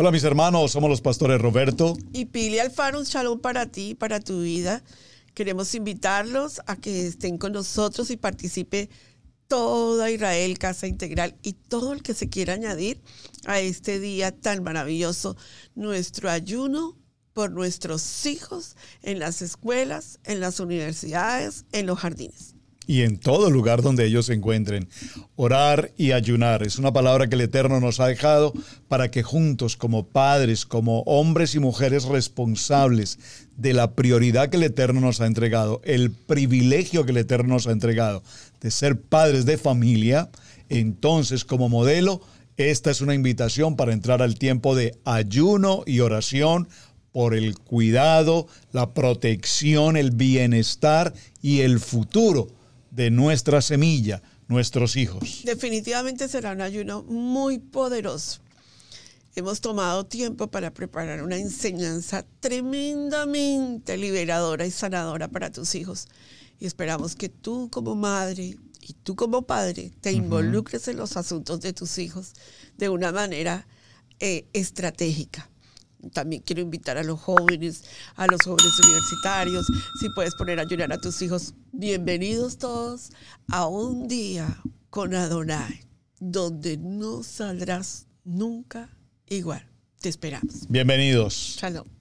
Hola mis hermanos, somos los pastores Roberto y Pili Alfaro, un shalom para ti, para tu vida. Queremos invitarlos a que estén con nosotros y participe toda Israel, Casa Integral y todo el que se quiera añadir a este día tan maravilloso, nuestro ayuno por nuestros hijos en las escuelas, en las universidades, en los jardines y en todo lugar donde ellos se encuentren. Orar y ayunar es una palabra que el Eterno nos ha dejado para que juntos, como padres, como hombres y mujeres responsables de la prioridad que el Eterno nos ha entregado, el privilegio que el Eterno nos ha entregado de ser padres de familia, entonces como modelo, esta es una invitación para entrar al tiempo de ayuno y oración por el cuidado, la protección, el bienestar y el futuro de nuestra semilla, nuestros hijos. Definitivamente será un ayuno muy poderoso. Hemos tomado tiempo para preparar una enseñanza tremendamente liberadora y sanadora para tus hijos. Y esperamos que tú como madre y tú como padre te involucres en los asuntos de tus hijos de una manera eh, estratégica también quiero invitar a los jóvenes, a los jóvenes universitarios, si puedes poner a ayudar a tus hijos, bienvenidos todos a un día con Adonai, donde no saldrás nunca igual. Te esperamos. Bienvenidos. Shalom.